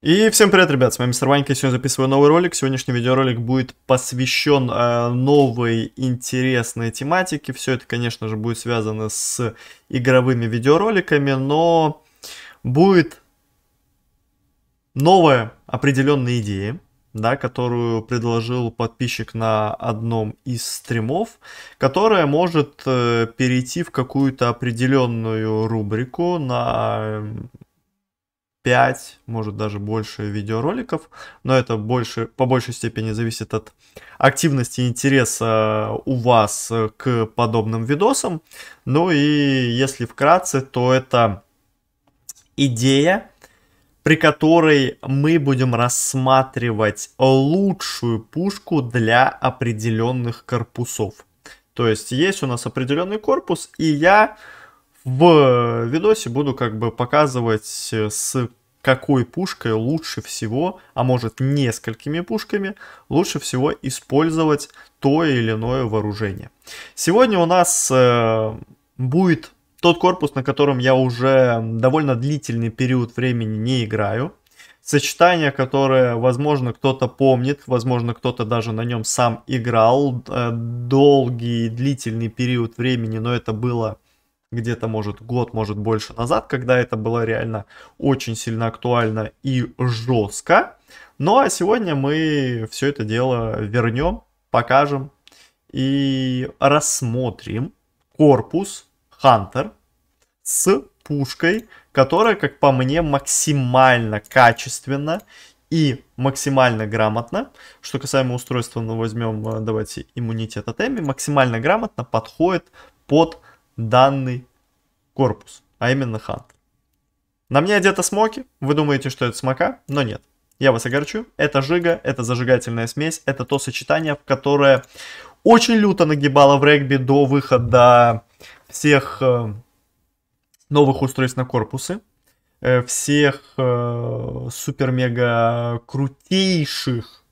И всем привет, ребят, с вами Мистер Ванька, сегодня записываю новый ролик. Сегодняшний видеоролик будет посвящен э, новой интересной тематике. Все это, конечно же, будет связано с игровыми видеороликами, но будет новая определенная идея, да, которую предложил подписчик на одном из стримов, которая может э, перейти в какую-то определенную рубрику на 5, может даже больше видеороликов, но это больше, по большей степени зависит от активности и интереса у вас к подобным видосам. Ну и если вкратце, то это идея, при которой мы будем рассматривать лучшую пушку для определенных корпусов. То есть есть у нас определенный корпус, и я в видосе буду как бы показывать с какой пушкой лучше всего, а может несколькими пушками, лучше всего использовать то или иное вооружение. Сегодня у нас э, будет тот корпус, на котором я уже довольно длительный период времени не играю. Сочетание, которое, возможно, кто-то помнит, возможно, кто-то даже на нем сам играл. Э, долгий, длительный период времени, но это было где-то, может, год, может, больше назад, когда это было реально очень сильно актуально и жестко. Ну а сегодня мы все это дело вернем, покажем и рассмотрим корпус Hunter с пушкой, которая, как по мне, максимально качественно и максимально грамотно, что касаемо устройства, ну возьмем, э, давайте, иммунитет от Эми, максимально грамотно подходит под данный корпус, а именно хант. На мне одета смоки, вы думаете, что это смока, но нет. Я вас огорчу, это жига, это зажигательная смесь, это то сочетание, которое очень люто нагибало в регби до выхода всех э, новых устройств на корпусы, э, всех э, супер-мега крутейших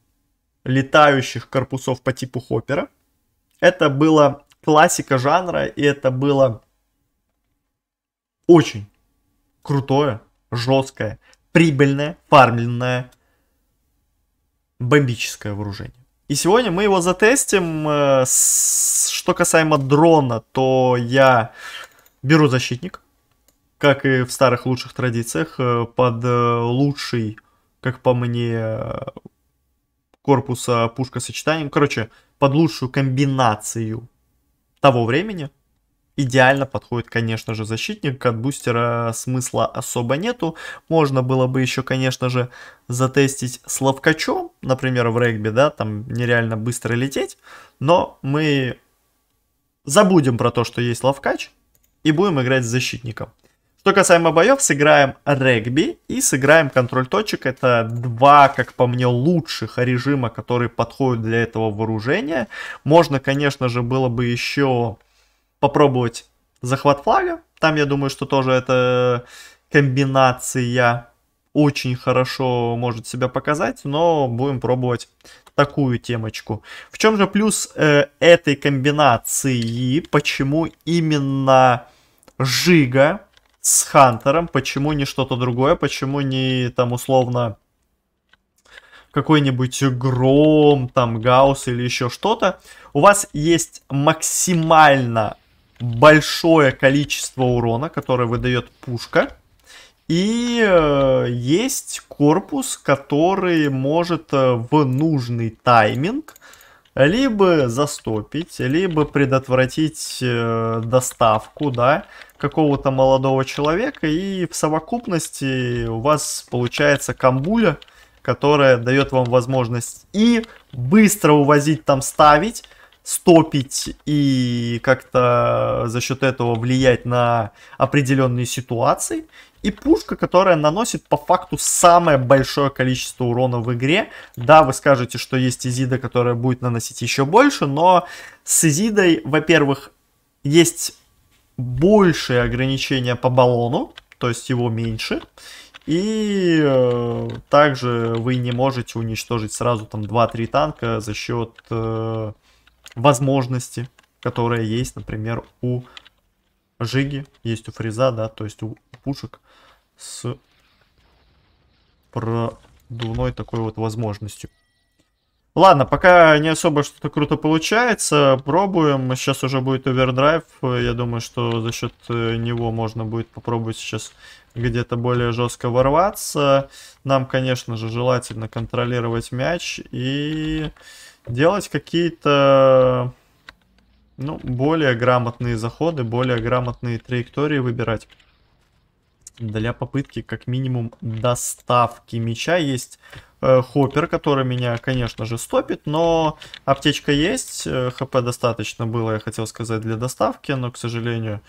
летающих корпусов по типу Хоппера. Это было классика жанра, и это было очень крутое, жесткое, прибыльное, фармленное, бомбическое вооружение. И сегодня мы его затестим. Э, что касаемо дрона, то я беру защитник, как и в старых лучших традициях, э, под э, лучший, как по мне, корпуса пушка сочетанием. Короче, под лучшую комбинацию того времени. Идеально подходит, конечно же, защитник. От бустера смысла особо нету. Можно было бы еще, конечно же, затестить с ловкачом, например, в регби, да, там нереально быстро лететь. Но мы забудем про то, что есть ловкач, и будем играть с защитником. Что касаемо боев, сыграем регби и сыграем контроль точек. Это два, как по мне, лучших режима, которые подходят для этого вооружения. Можно, конечно же, было бы еще попробовать захват флага. Там, я думаю, что тоже эта комбинация очень хорошо может себя показать, но будем пробовать такую темочку. В чем же плюс э, этой комбинации? Почему именно Жига с Хантером, почему не что-то другое, почему не там условно какой-нибудь Гром, там гаус или еще что-то, у вас есть максимально большое количество урона, которое выдает пушка, и э, есть корпус, который может э, в нужный тайминг либо застопить, либо предотвратить э, доставку, да, какого-то молодого человека, и в совокупности у вас получается камбуля, которая дает вам возможность и быстро увозить там ставить, стопить и как-то за счет этого влиять на определенные ситуации, и пушка, которая наносит по факту самое большое количество урона в игре. Да, вы скажете, что есть Изида, которая будет наносить еще больше, но с Изидой, во-первых, есть большее ограничение по баллону, то есть его меньше. И э, также вы не можете уничтожить сразу там 2-3 танка за счет э, возможности, которая есть, например, у Жиги, есть у Фриза, да, то есть у пушек с продувной такой вот возможностью. Ладно, пока не особо что-то круто получается, пробуем. Сейчас уже будет овердрайв. Я думаю, что за счет э, него можно будет попробовать сейчас где-то более жестко ворваться. Нам, конечно же, желательно контролировать мяч и делать какие-то ну, более грамотные заходы, более грамотные траектории выбирать для попытки как минимум доставки меча. Есть э, хоппер, который меня, конечно же, стопит, но аптечка есть. Э, хп достаточно было, я хотел сказать, для доставки, но, к сожалению,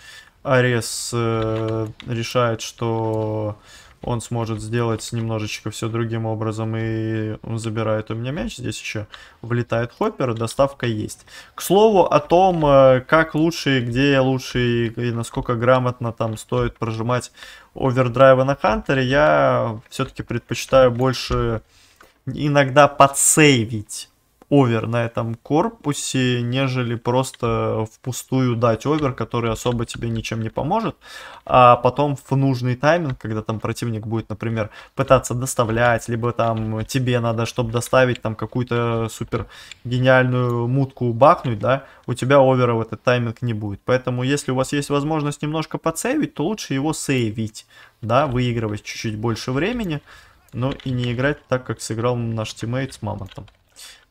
Арес э, решает, что он сможет сделать немножечко все другим образом, и он забирает у меня мяч, здесь еще влетает хоппер, доставка есть. К слову о том, э, как лучше, и где лучше и насколько грамотно там стоит прожимать овердрайвы на Хантере, я все-таки предпочитаю больше иногда подсейвить овер на этом корпусе, нежели просто впустую дать овер, который особо тебе ничем не поможет. А потом в нужный тайминг, когда там противник будет, например, пытаться доставлять, либо там тебе надо, чтобы доставить там какую-то супер гениальную мутку бахнуть, да, у тебя овера в этот тайминг не будет. Поэтому если у вас есть возможность немножко подсейвить, то лучше его сейвить, да, выигрывать чуть-чуть больше времени, но и не играть так, как сыграл наш тиммейт с Мамонтом.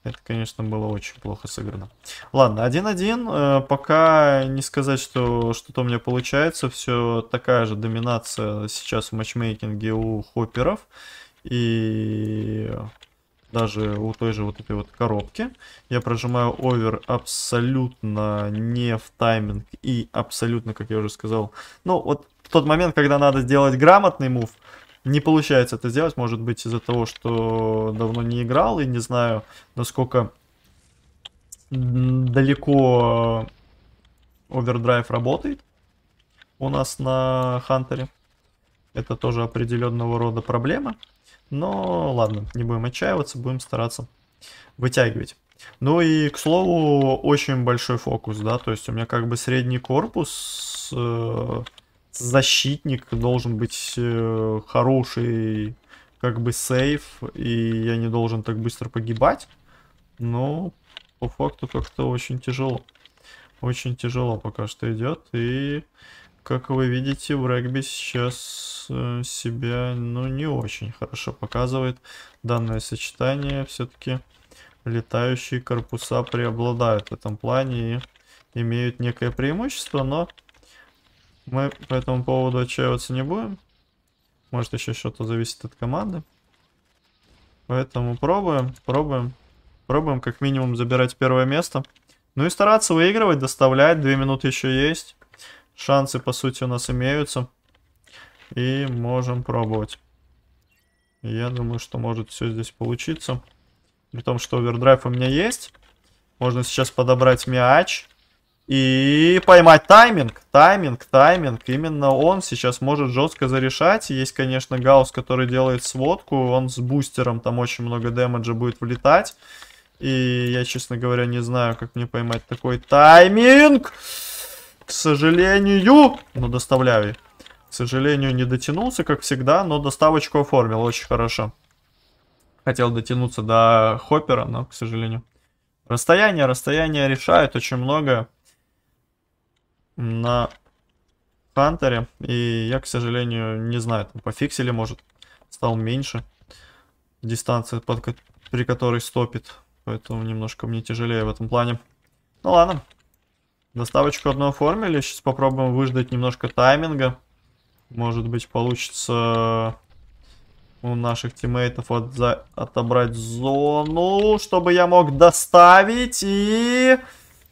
Это, конечно, было очень плохо сыграно. Ладно, 1-1. Э, пока не сказать, что что-то у меня получается. Все такая же доминация сейчас в матчмейкинге у хопперов. И даже у той же вот этой вот коробки. Я прожимаю овер абсолютно не в тайминг и абсолютно, как я уже сказал, ну вот в тот момент, когда надо сделать грамотный мув, не получается это сделать, может быть из-за того, что давно не играл и не знаю, насколько далеко овердрайв э, работает у нас на Хантере. Это тоже определенного рода проблема. Но ладно, не будем отчаиваться, будем стараться вытягивать. Ну и, к слову, очень большой фокус, да, то есть у меня как бы средний корпус э, защитник должен быть э, хороший, как бы сейф, и я не должен так быстро погибать. Но по факту как-то очень тяжело. Очень тяжело пока что идет. И, как вы видите, в регби сейчас э, себя, ну, не очень хорошо показывает данное сочетание. Все-таки летающие корпуса преобладают в этом плане и имеют некое преимущество, но мы по этому поводу отчаиваться не будем. Может еще что-то зависит от команды. Поэтому пробуем, пробуем. Пробуем как минимум забирать первое место. Ну и стараться выигрывать, доставлять. Две минуты еще есть. Шансы, по сути, у нас имеются. И можем пробовать. Я думаю, что может все здесь получиться. При том, что овердрайв у меня есть. Можно сейчас подобрать мяч. И поймать тайминг, тайминг, тайминг. Именно он сейчас может жестко зарешать. Есть, конечно, Гаус, который делает сводку. Он с бустером, там очень много дэмэджа будет влетать. И я, честно говоря, не знаю, как мне поймать такой тайминг. К сожалению, но ну, доставляю. К сожалению, не дотянулся, как всегда, но доставочку оформил очень хорошо. Хотел дотянуться до Хоппера, но, к сожалению. Расстояние, расстояние решает очень многое на Хантере. И я, к сожалению, не знаю, там пофиксили, может, стал меньше дистанция, под, при которой стопит. Поэтому немножко мне тяжелее в этом плане. Ну ладно. Доставочку одну оформили. Сейчас попробуем выждать немножко тайминга. Может быть, получится у наших тиммейтов от за... отобрать зону, чтобы я мог доставить. И...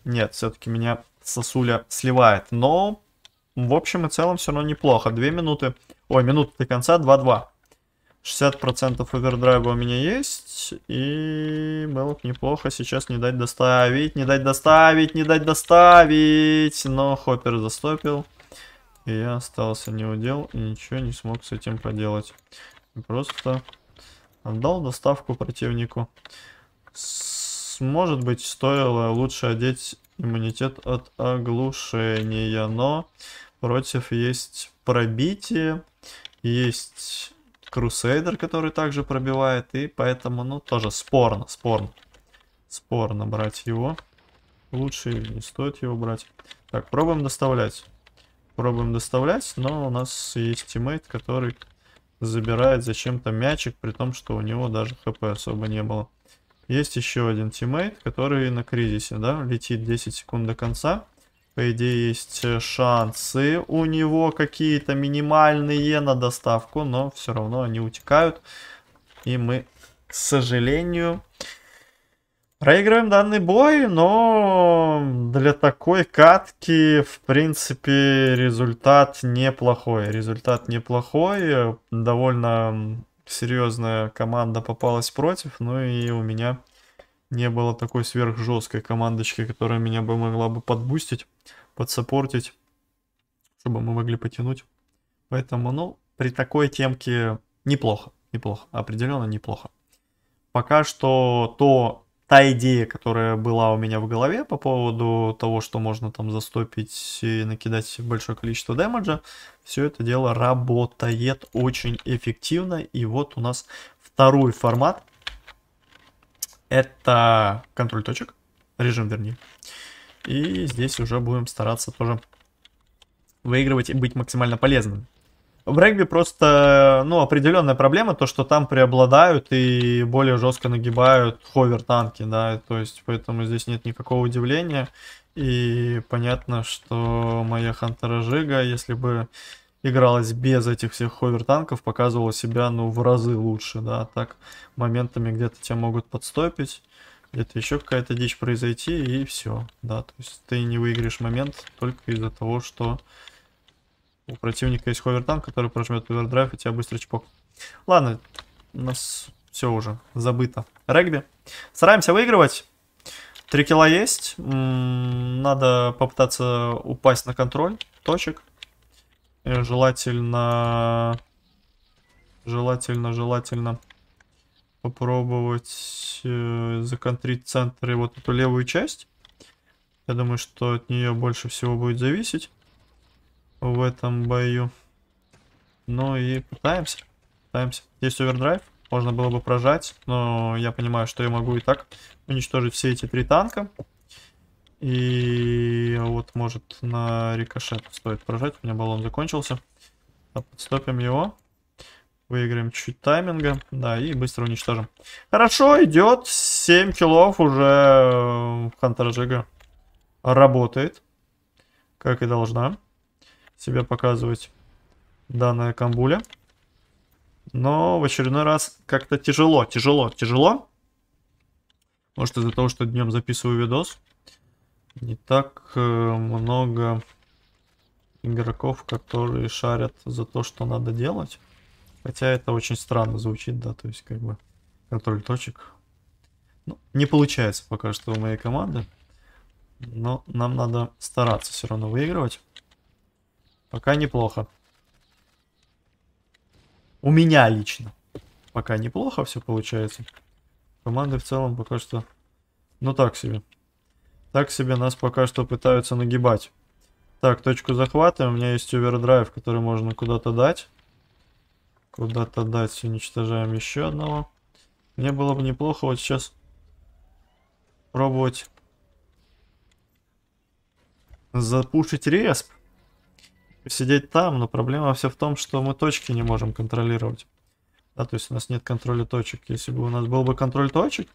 Нет, все-таки меня сосуля сливает. Но, в общем и целом, все равно неплохо. Две минуты, ой, минуты до конца, 2-2. 60% овердрайва у меня есть. И было бы неплохо сейчас не дать доставить, не дать доставить, не дать доставить. Но Хоппер застопил. И я остался не удел и ничего не смог с этим поделать. Просто отдал доставку противнику. С может быть, стоило лучше одеть Иммунитет от оглушения, но против есть пробитие, есть Крусейдер, который также пробивает, и поэтому, ну, тоже спорно, спорно. Спорно брать его. Лучше не стоит его брать. Так, пробуем доставлять. Пробуем доставлять, но у нас есть тиммейт, который забирает зачем-то мячик, при том, что у него даже хп особо не было. Есть еще один тиммейт, который на кризисе, да, летит 10 секунд до конца. По идее, есть э, шансы у него какие-то минимальные на доставку, но все равно они утекают. И мы, к сожалению, проигрываем данный бой, но для такой катки, в принципе, результат неплохой. Результат неплохой, э, довольно серьезная команда попалась против, но ну и у меня не было такой сверхжесткой командочки, которая меня бы могла бы подбустить, подсаппортить, чтобы мы могли потянуть. Поэтому, ну, при такой темке неплохо, неплохо, определенно неплохо. Пока что то, та идея, которая была у меня в голове по поводу того, что можно там застопить и накидать большое количество дэмэджа, все это дело работает очень эффективно. И вот у нас второй формат. Это контроль точек, режим вернее. И здесь уже будем стараться тоже выигрывать и быть максимально полезным. В регби просто, ну, определенная проблема, то, что там преобладают и более жестко нагибают ховер танки, да, то есть, поэтому здесь нет никакого удивления. И понятно, что моя Хантера Жига, если бы игралась без этих всех ховер танков, показывала себя, ну, в разы лучше, да, так моментами где-то тебя могут подстопить, где-то еще какая-то дичь произойти, и все, да, то есть ты не выиграешь момент только из-за того, что у противника есть ховерданк, который прожмет овердрайв и тебя быстро чпок. Ладно, у нас все уже забыто. Регби. Стараемся выигрывать. 3 кило есть. М-м, надо попытаться упасть на контроль точек. Э, желательно... Желательно, желательно попробовать э, законтрить центр и вот эту левую часть. Я думаю, что от нее больше всего будет зависеть в этом бою. Ну и пытаемся. Пытаемся. Есть овердрайв. Можно было бы прожать, но я понимаю, что я могу и так уничтожить все эти три танка. И вот, может, на рикошет стоит прожать. У меня баллон закончился. А подстопим его. Выиграем чуть тайминга. Да, и быстро уничтожим. Хорошо, идет. 7 килов уже в Хантер Джига. Работает. Как и должна себя показывать данная камбуля. Но в очередной раз как-то тяжело, тяжело, тяжело. Может из-за того, что днем записываю видос. Не так э, много игроков, которые шарят за то, что надо делать. Хотя это очень странно звучит, да, то есть как бы контроль точек. Ну, не получается пока что у моей команды. Но нам надо стараться все равно выигрывать. Пока неплохо. У меня лично. Пока неплохо все получается. Команды в целом пока что... Ну так себе. Так себе нас пока что пытаются нагибать. Так, точку захвата. У меня есть овердрайв, который можно куда-то дать. Куда-то дать. Уничтожаем еще одного. Мне было бы неплохо вот сейчас пробовать запушить респ сидеть там, но проблема все в том, что мы точки не можем контролировать. Да, то есть у нас нет контроля точек. Если бы у нас был бы контроль точек,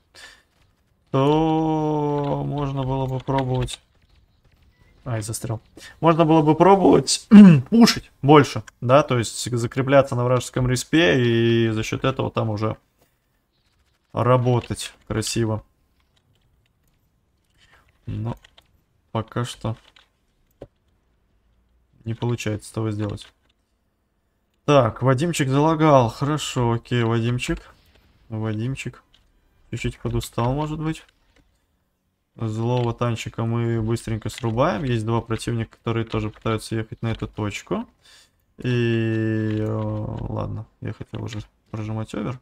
то можно было бы пробовать... Ай, застрял. Можно было бы пробовать пушить больше, да, то есть закрепляться на вражеском респе и за счет этого там уже работать красиво. Но ну, пока что не получается этого сделать. Так, Вадимчик залагал. Хорошо, окей, Вадимчик. Вадимчик. Чуть-чуть подустал, может быть. Злого танчика мы быстренько срубаем. Есть два противника, которые тоже пытаются ехать на эту точку. И... Э, ладно, я хотел уже прожимать овер.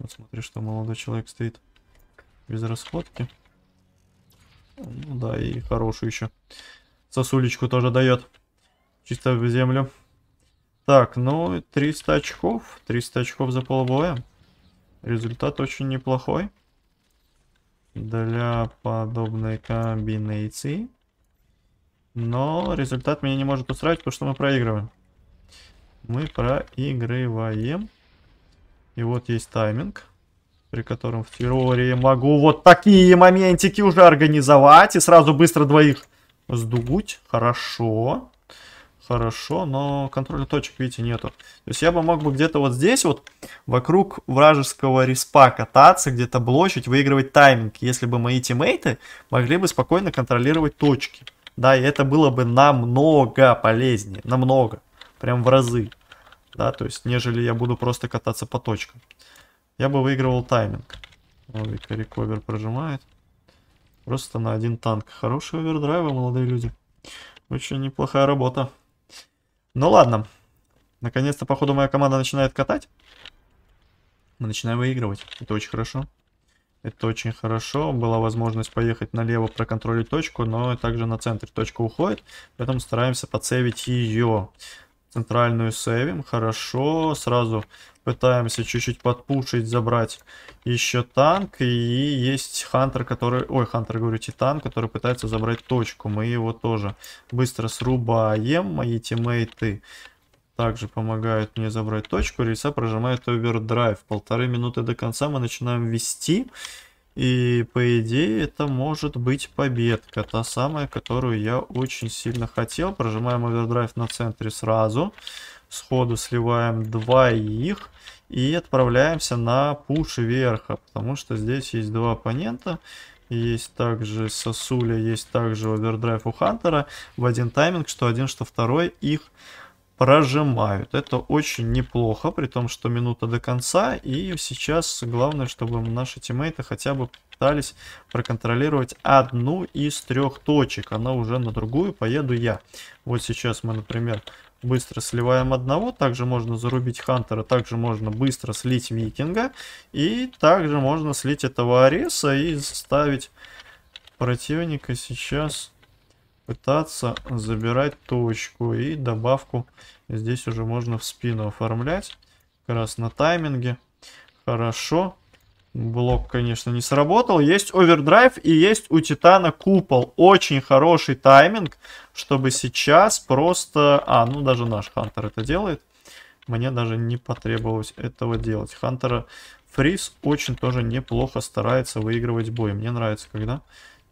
Вот смотри, что молодой человек стоит без расходки. Ну да, и хорошую еще сосулечку тоже дает чисто в землю. Так, ну, 300 очков. 300 очков за полбоя. Результат очень неплохой. Для подобной комбинации. Но результат меня не может устраивать, потому что мы проигрываем. Мы проигрываем. И вот есть тайминг, при котором в теории могу вот такие моментики уже организовать и сразу быстро двоих сдугуть. Хорошо хорошо, но контроля точек, видите, нету. То есть я бы мог бы где-то вот здесь вот вокруг вражеского респа кататься, где-то блочить, выигрывать тайминг, если бы мои тиммейты могли бы спокойно контролировать точки. Да, и это было бы намного полезнее, намного, прям в разы. Да, то есть, нежели я буду просто кататься по точкам. Я бы выигрывал тайминг. Вика рекобер прожимает. Просто на один танк. Хорошие овердрайвы, молодые люди. Очень неплохая работа. Ну ладно. Наконец-то, походу, моя команда начинает катать. Мы начинаем выигрывать. Это очень хорошо. Это очень хорошо. Была возможность поехать налево, проконтролить точку, но также на центр точка уходит. Поэтому стараемся подсейвить ее. Центральную сейвим. Хорошо. Сразу пытаемся чуть-чуть подпушить, забрать еще танк. И есть Хантер, который... Ой, Хантер, говорю, Титан, который пытается забрать точку. Мы его тоже быстро срубаем. Мои тиммейты также помогают мне забрать точку. риса прожимает овердрайв. Полторы минуты до конца мы начинаем вести. И по идее это может быть победка. Та самая, которую я очень сильно хотел. Прожимаем овердрайв на центре сразу. Сходу сливаем два их И отправляемся на пуш верха. Потому что здесь есть два оппонента. Есть также сосуля, есть также овердрайв у Хантера. В один тайминг, что один, что второй их прожимают. Это очень неплохо, при том, что минута до конца. И сейчас главное, чтобы наши тиммейты хотя бы пытались проконтролировать одну из трех точек. Она уже на другую поеду я. Вот сейчас мы, например, быстро сливаем одного. Также можно зарубить Хантера, также можно быстро слить Викинга. И также можно слить этого Ареса и заставить противника сейчас пытаться забирать точку. И добавку здесь уже можно в спину оформлять. Как раз на тайминге. Хорошо. Блок, конечно, не сработал. Есть овердрайв и есть у Титана купол. Очень хороший тайминг, чтобы сейчас просто... А, ну даже наш Хантер это делает. Мне даже не потребовалось этого делать. Хантера Фриз очень тоже неплохо старается выигрывать бой. Мне нравится, когда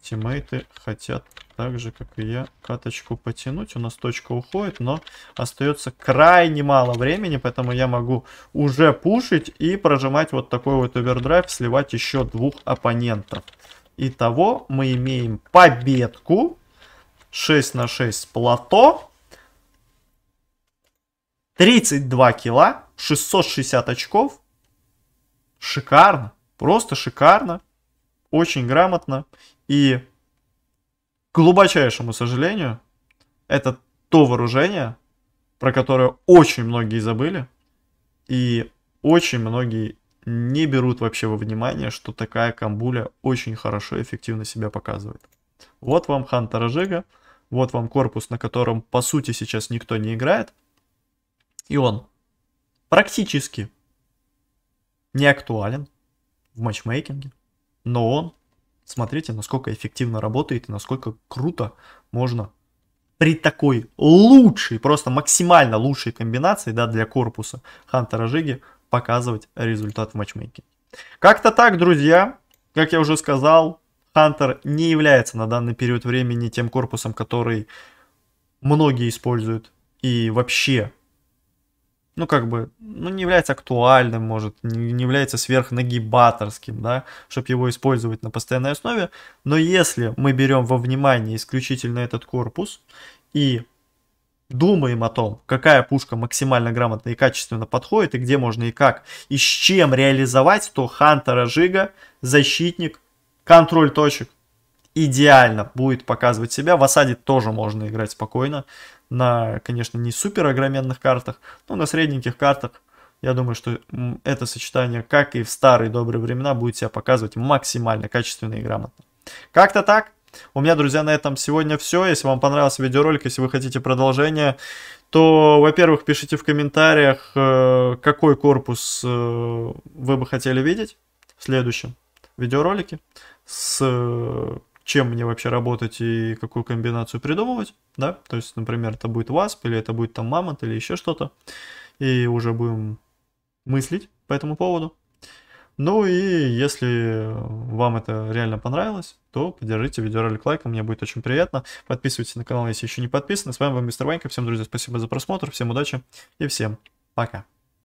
Тиммейты хотят так же, как и я, каточку потянуть. У нас точка уходит, но остается крайне мало времени, поэтому я могу уже пушить и прожимать вот такой вот овердрайв, сливать еще двух оппонентов. Итого мы имеем победку. 6 на 6 плато. 32 кило, 660 очков. Шикарно, просто шикарно, очень грамотно. И, к глубочайшему сожалению, это то вооружение, про которое очень многие забыли, и очень многие не берут вообще во внимание, что такая камбуля очень хорошо и эффективно себя показывает. Вот вам хан Таражига, вот вам корпус, на котором по сути сейчас никто не играет, и он практически не актуален в матчмейкинге, но он Смотрите, насколько эффективно работает и насколько круто можно при такой лучшей, просто максимально лучшей комбинации да, для корпуса Хантера Жиги показывать результат в матчмейке. Как-то так, друзья. Как я уже сказал, Хантер не является на данный период времени тем корпусом, который многие используют. И вообще ну, как бы, ну, не является актуальным, может, не является сверхнагибаторским, да, чтобы его использовать на постоянной основе. Но если мы берем во внимание исключительно этот корпус и думаем о том, какая пушка максимально грамотно и качественно подходит, и где можно и как, и с чем реализовать, то Хантера Жига, защитник, контроль точек идеально будет показывать себя. В осаде тоже можно играть спокойно на, конечно, не супер огроменных картах, но на средненьких картах. Я думаю, что это сочетание, как и в старые добрые времена, будет себя показывать максимально качественно и грамотно. Как-то так. У меня, друзья, на этом сегодня все. Если вам понравился видеоролик, если вы хотите продолжения, то, во-первых, пишите в комментариях, э, какой корпус э, вы бы хотели видеть в следующем видеоролике с чем мне вообще работать и какую комбинацию придумывать, да, то есть, например, это будет ВАСП, или это будет там Мамонт, или еще что-то, и уже будем мыслить по этому поводу. Ну и если вам это реально понравилось, то поддержите видеоролик лайком, мне будет очень приятно. Подписывайтесь на канал, если еще не подписаны. С вами был Мистер Ванька, всем, друзья, спасибо за просмотр, всем удачи и всем пока.